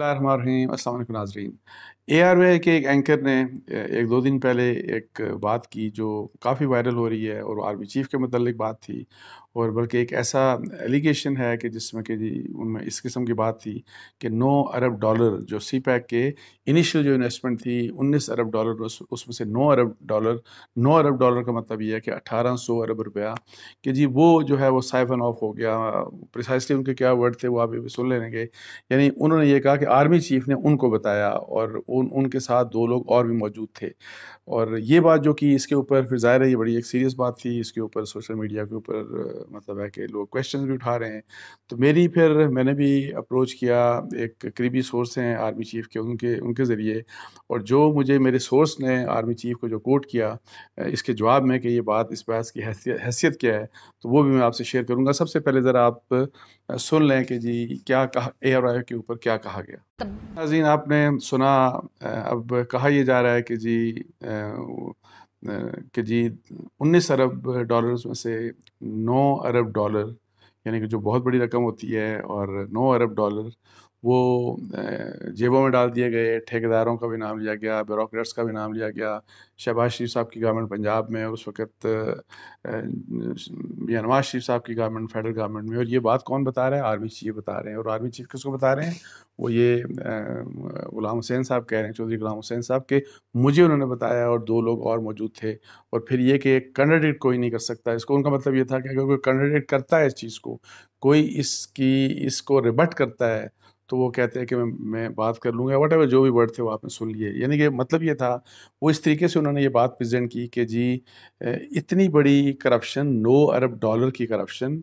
अस्सलाम नाजरीन A R वे के एक एंकर ने एक दो दिन पहले एक बात की जो काफ़ी वायरल हो रही है और आर्मी चीफ़ के मतलब बात थी और बल्कि एक ऐसा एलिगेशन है कि जिसमें कि जी उनमें इस किस्म की बात थी कि 9 अरब डॉलर जो सी पैक के इनिशियल जो इन्वेस्टमेंट थी 19 अरब डॉलर उसमें से 9 अरब डॉलर 9 अरब डॉलर का मतलब यह है कि 1800 अरब रुपया कि जी वो जो है वो साइफन ऑफ हो गया प्रिसाइसली उनके क्या वर्ड थे वो आप सुन लेंगे यानी उन्होंने ये कहा कि आर्मी चीफ ने उनको बताया और उन उनके साथ दो लोग और भी मौजूद थे और ये बात जो कि इसके ऊपर फिर ज़ाहिर है ये बड़ी एक सीरियस बात थी इसके ऊपर सोशल मीडिया के ऊपर मतलब है कि लोग क्वेश्चन भी उठा रहे हैं तो मेरी फिर मैंने भी अप्रोच किया एक करीबी सोर्स हैं आर्मी चीफ़ के उनके उनके ज़रिए और जो मुझे मेरे सोर्स ने आर्मी चीफ़ को जो कोट किया इसके जवाब में कि ये बात इस बहस की हैसियत क्या है तो वो भी मैं आपसे शेयर करूँगा सबसे पहले ज़रा आप सुन लें कि जी क्या कहा आई के ऊपर क्या कहा गया नाजीन आपने सुना अब कहा यह जा रहा है कि जी कि जी उन्नीस अरब डॉलर्स में से 9 अरब डॉलर यानी कि जो बहुत बड़ी रकम होती है और 9 अरब डॉलर वो जेबों में डाल दिए गए ठेकेदारों का भी नाम लिया गया ब्यूरोक्रेट्स का भी नाम लिया गया शहबाज शरीफ साहब की गवर्नमेंट पंजाब में उस वक्त या नवाज शरीफ साहब की गवर्नमेंट फेडरल गवर्नमेंट में और ये बात कौन बता रहा है आर्मी चीफ बता रहे हैं और आर्मी चीफ किसको बता रहे हैं वो ये गुलाम हुसैन साहब कह रहे हैं चौधरी गुलाम हुसैन साहब के मुझे उन्होंने बताया और दो लोग और मौजूद थे और फिर ये कि कैंडिडेट कोई नहीं कर सकता इसको उनका मतलब ये था कि अगर कोई कैंडिडेट करता है इस चीज़ को कोई इसकी इसको रिबट करता है तो वो कहते हैं कि मैं मैं बात कर लूँगा वट एवर जो भी वर्ड थे वो आपने सुन लिए यानी कि मतलब ये था वो इस तरीके से उन्होंने ये बात प्रजेंट की कि जी इतनी बड़ी करप्शन नौ अरब डॉलर की करप्शन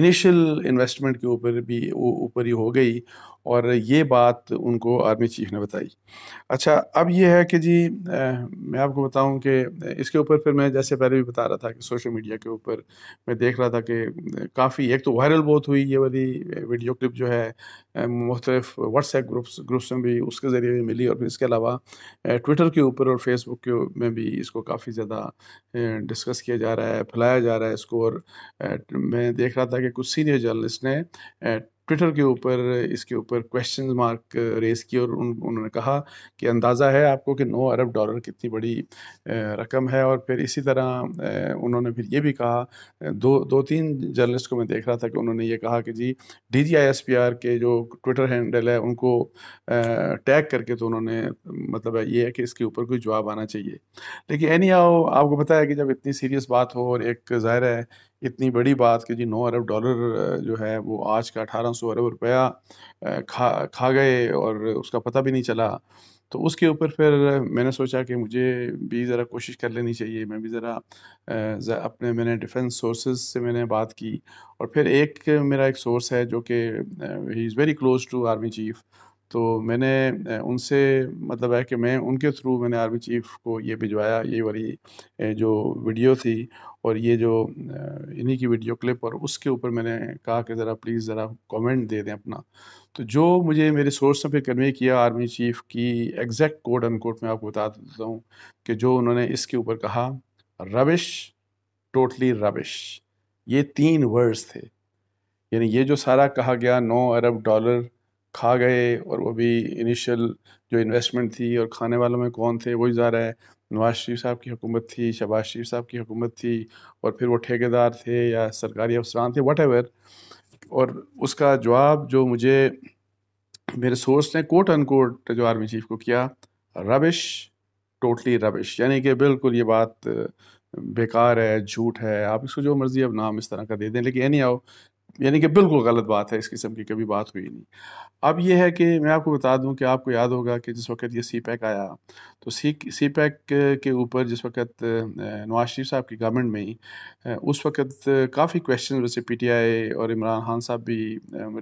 इनिशियल इन्वेस्टमेंट के ऊपर भी ऊपर ही हो गई और ये बात उनको आर्मी चीफ ने बताई अच्छा अब ये है कि जी मैं आपको बताऊं कि इसके ऊपर फिर मैं जैसे पहले भी बता रहा था कि सोशल मीडिया के ऊपर मैं देख रहा था कि काफ़ी एक तो वायरल बहुत हुई ये वाली वीडियो क्लिप जो है मुख्तलिफ व्हाट्सएप ग्रुप्स ग्रुप्स में भी उसके ज़रिए भी मिली और फिर इसके अलावा ट्विटर के ऊपर और फेसबुक के में भी इसको काफ़ी ज़्यादा डिस्कस किया जा रहा है फैलाया जा रहा है इसको और मैं देख रहा था कि कुछ सीनियर जर्नलिस्ट ने ट्विटर के ऊपर इसके ऊपर क्वेश्चन मार्क रेस किए और उन उन्होंने कहा कि अंदाज़ा है आपको कि नौ अरब डॉलर कितनी बड़ी uh, रकम है और फिर इसी तरह uh, उन्होंने फिर ये भी कहा uh, दो दो तीन जर्नलिस्ट को मैं देख रहा था कि उन्होंने ये कहा कि जी D G I S P R के जो ट्विटर हैंडल है उनको टैग करके तो उन्होंने मतलब ये है कि इसके ऊपर कोई जवाब आना चाहिए लेकिन एनी आओ आपको पता है कि जब इतनी सीरियस बात हो और एक ज़ाहिर है इतनी बड़ी बात कि जी नौ अरब डॉलर जो है वो आज का अठारह सौ अरब रुपया खा खा गए और उसका पता भी नहीं चला तो उसके ऊपर फिर मैंने सोचा कि मुझे भी ज़रा कोशिश कर लेनी चाहिए मैं भी ज़रा अपने मैंने डिफेंस सोर्सेज से मैंने बात की और फिर एक मेरा एक सोर्स है जो कि he is very close to army chief तो मैंने उनसे मतलब है कि मैं उनके थ्रू मैंने आर्मी चीफ को ये भिजवाया ये वाली जो वीडियो थी और ये जो इन्हीं की वीडियो क्लिप और उसके ऊपर मैंने कहा कि ज़रा प्लीज़ ज़रा कमेंट दे दें अपना तो जो मुझे मेरे सोर्स ने फिर कन्वे किया आर्मी चीफ की एग्जैक्ट कोड अनकोड मैं आपको बता देता हूँ कि जो उन्होंने इसके ऊपर कहा रबिश टोटली रविश ये तीन वर्ड्स थे यानी ये जो सारा कहा गया नौ अरब डॉलर खा गए और वो भी इनिशियल जो इन्वेस्टमेंट थी और खाने वालों में कौन थे वही जा रहा है नवाज शरीफ साहब की हुकूमत थी शबाज शरीफ साहब की हुकूमत थी और फिर वो ठेकेदार थे या सरकारी अफसरान थे वट और उसका जवाब जो मुझे मेरे सोर्स ने कोट अन कोट जो आर्मी चीफ को किया रबिश टोटली रबिश यानी कि बिल्कुल ये बात बेकार है झूठ है आप इसको जो मर्ज़ी अब नाम इस तरह का दे दें लेकिन एनी आओ यानी कि बिल्कुल गलत बात है इस किस्म की कभी बात हुई नहीं अब यह है कि मैं आपको बता दूं कि आपको याद होगा कि जिस वक्त ये सी पैक e आया तो सी सी पैक के ऊपर जिस वक्त नवाज शरीफ साहब की गवर्नमेंट में ही उस वक्त काफ़ी क्वेश्चन वैसे पी टी आई और इमरान खान साहब भी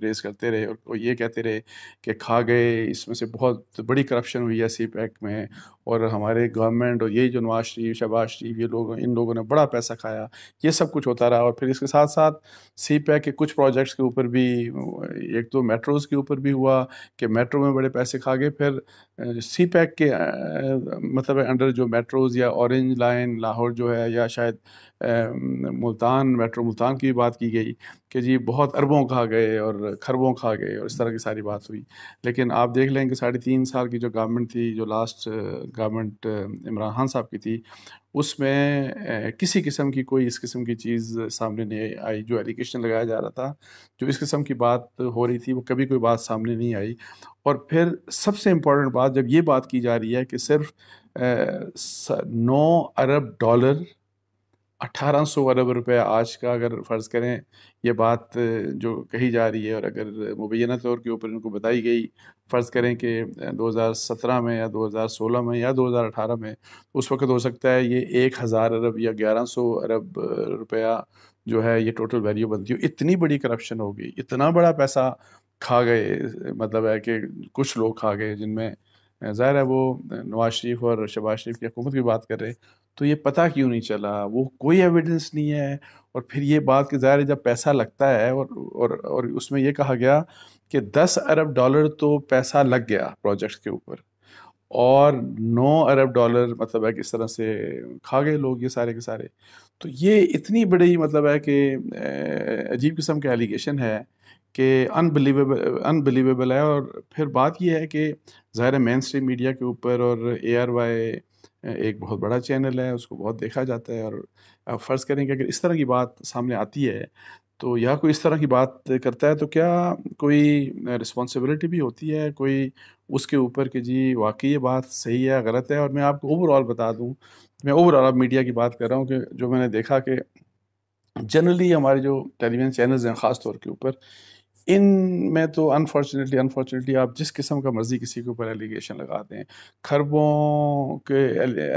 रेज करते रहे और ये कहते रहे कि खा गए इसमें से बहुत बड़ी करप्शन हुई है सी पैक e में और हमारे गवर्नमेंट और यही जो नवाज शरीफ शहबाज शरीफ ये लोग इन लोगों ने बड़ा पैसा खाया ये सब कुछ होता रहा और फिर इसके साथ साथ सी पैक के कुछ प्रोजेक्ट्स के ऊपर भी एक तो मेट्रोज़ के ऊपर भी हुआ कि मेट्रो में बड़े पैसे खा गए फिर सी पैक के मतलब अंडर जो मेट्रोज़ या ऑरेंज लाइन लाहौर जो है या शायद मुल्तान मेट्रो मुल्तान की भी बात की गई कि जी बहुत अरबों खा गए और खरबों खा गए और इस तरह की सारी बात हुई लेकिन आप देख लें कि साढ़े तीन साल की जो गवर्नमेंट थी जो लास्ट गवर्नमेंट इमरान खान साहब की थी उसमें किसी किस्म की कोई इस किस्म की चीज़ सामने नहीं आई जो एलिगेशन लगाया जा रहा था जो इस किस्म की बात हो रही थी वो कभी कोई बात सामने नहीं आई और फिर सबसे इम्पॉर्टेंट बात जब ये बात की जा रही है कि सिर्फ नौ अरब डॉलर 1800 अरब रुपए आज का अगर फ़र्ज़ करें ये बात जो कही जा रही है और अगर मुबैना तौर के ऊपर इनको बताई गई फ़र्ज़ करें कि 2017 में या 2016 में या 2018 में उस वक्त हो सकता है ये 1000 अरब या 1100 अरब रुपया जो है ये टोटल वैल्यू बनती हो इतनी बड़ी करप्शन हो गई इतना बड़ा पैसा खा गए मतलब है कि कुछ लोग खा गए जिनमें ज़ाहिर है वो नवाज शरीफ और शबाज शरीफ की हुकूमत की बात कर रहे हैं तो ये पता क्यों नहीं चला वो कोई एविडेंस नहीं है और फिर ये बात कि ज़ाहिर जब पैसा लगता है और और और उसमें ये कहा गया कि 10 अरब डॉलर तो पैसा लग गया प्रोजेक्ट के ऊपर और 9 अरब डॉलर मतलब है कि इस तरह से खा गए लोग ये सारे के सारे तो ये इतनी बड़ी मतलब है कि अजीब किस्म के एलिगेशन है कि अनबिलीवेबल अनबिलीवेबल है और फिर बात यह है कि ज़ाहिर मेन स्ट्रीम मीडिया के ऊपर और ए आर वाई एक बहुत बड़ा चैनल है उसको बहुत देखा जाता है और फ़र्ज़ करें कि अगर इस तरह की बात सामने आती है तो या कोई इस तरह की बात करता है तो क्या कोई रिस्पॉन्सिबिलिटी भी होती है कोई उसके ऊपर कि जी वाकई ये बात सही है गलत है और मैं आपको ओवरऑल बता दूँ मैं ओवरऑल आप मीडिया की बात कर रहा हूँ कि जो मैंने देखा कि जनरली हमारे जो टेलीविज़न चैनल्स हैं ख़ास तौर के ऊपर इन में तो अनफॉर्चुनेटली अनफॉर्चुनेटली आप जिस किस्म का मर्जी किसी के ऊपर एलिगेशन लगा दें खरबों के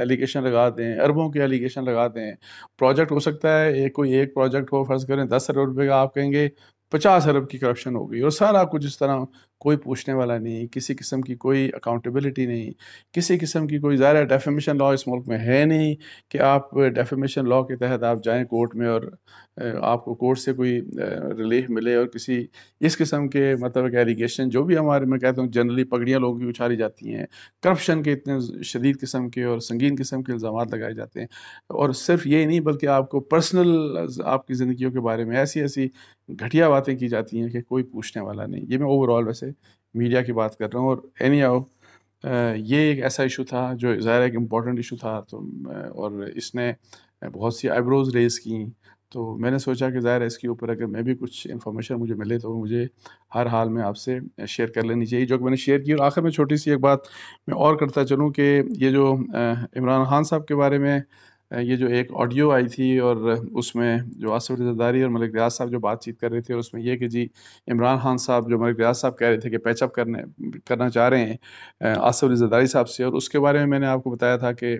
एलिगेशन लगा दें अरबों के एलिगेशन लगा दें प्रोजेक्ट हो सकता है एक कोई एक प्रोजेक्ट हो फर्ज करें दस अरब रुपये का आप कहेंगे पचास अरब की करप्शन हो गई और सारा कुछ इस तरह कोई पूछने वाला नहीं किसी किस्म की कोई अकाउंटेबिलिटी नहीं किसी किस्म की कोई ज़ाहिर डेफेमेशन लॉ इस मुल्क में है नहीं कि आप डेफेमेशन लॉ के तहत आप जाएं कोर्ट में और आपको कोर्ट से कोई रिलीफ मिले और किसी इस किस्म के मतलब एलिगेशन जो भी हमारे मैं कहता हूँ जनरली पगड़ियाँ लोगों की उछारी जाती हैं करप्शन के इतने शदीद किस्म के और संगीन किस्म के इल्ज़ाम लगाए जाते हैं और सिर्फ ये नहीं बल्कि आपको पर्सनल आपकी ज़िंदगी के बारे में ऐसी ऐसी घटिया बातें की जाती हैं कि कोई पूछने वाला नहीं ये मैं ओवरऑल वैसे से मीडिया की बात कर रहा हूँ और एनी आओ ये एक ऐसा इशू था जो ज़ाहिर एक इम्पॉर्टेंट इशू था तो और इसने बहुत सी आईब्रोज रेज़ की तो मैंने सोचा कि ज़ाहिर इसके ऊपर अगर मैं भी कुछ इन्फॉर्मेशन मुझे मिले तो मुझे हर हाल में आपसे शेयर कर लेनी चाहिए जो कि मैंने शेयर की और आखिर में छोटी सी एक बात मैं और करता चलूँ कि ये जो इमरान खान साहब के बारे में ये जो एक ऑडियो आई थी और उसमें जो आसफ रजादारी और मलिक रियाज साहब जो बातचीत कर रहे थे और उसमें यह कि जी इमरान खान साहब जो मलिक रियाज साहब कह रहे थे कि पैचअप करने करना चाह रहे हैं आसफ रजादारी साहब से और उसके बारे में मैंने आपको बताया था कि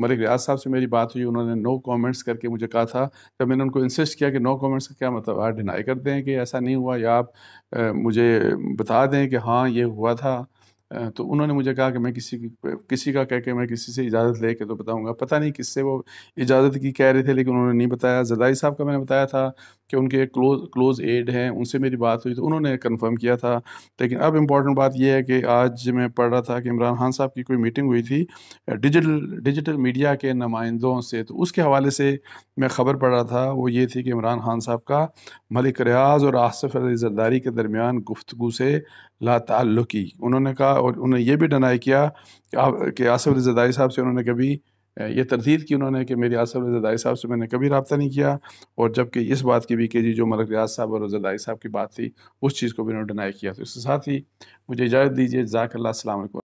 मलिक रियाज साहब से मेरी बात हुई उन्होंने नो कॉमेंट्स करके मुझे कहा था जब मैंने उनको इंसिस्ट किया कि नो कॉमेंट्स का क्या मतलब आप डिनाई करते हैं कि ऐसा नहीं हुआ या आप मुझे बता दें कि हाँ ये हुआ था तो उन्होंने मुझे कहा कि मैं किसी की किसी का कह के मैं किसी से इजाज़त ले के तो बताऊँगा पता नहीं किससे वो इजाज़त की कह रहे थे लेकिन उन्होंने नहीं बताया जदाई साहब का मैंने बताया था कि उनके क्लोज क्लोज एड हैं उनसे मेरी बात हुई तो उन्होंने कंफर्म किया था लेकिन अब इम्पॉर्टेंट बात यह है कि आज मैं पढ़ रहा था कि इमरान खान साहब की कोई मीटिंग हुई थी डिजिटल डिजिटल मीडिया के नुमाइंदों से तो उसके हवाले से मैं ख़बर पढ़ रहा था वो ये थी कि इमरान खान साहब का मलिक रियाज और आसफ़ अली जरदारी के दरमियान गुफ्तु से ला ताल्लुकी उन्होंने कहा और उन्होंने ये भी डनाई किया कि आसफ़ जदाई साहब से उन्होंने कभी ये तरदीद की उन्होंने कि मेरी आसफ़ जदाई साहब से मैंने कभी रबता नहीं किया और जबकि इस बात की भी कि जी जो मलक रियाज साहब और जदाई साहब की बात थी उस चीज़ को भी उन्होंने डनाई किया तो इसके साथ ही मुझे इजाज़त दीजिए जाकल्ला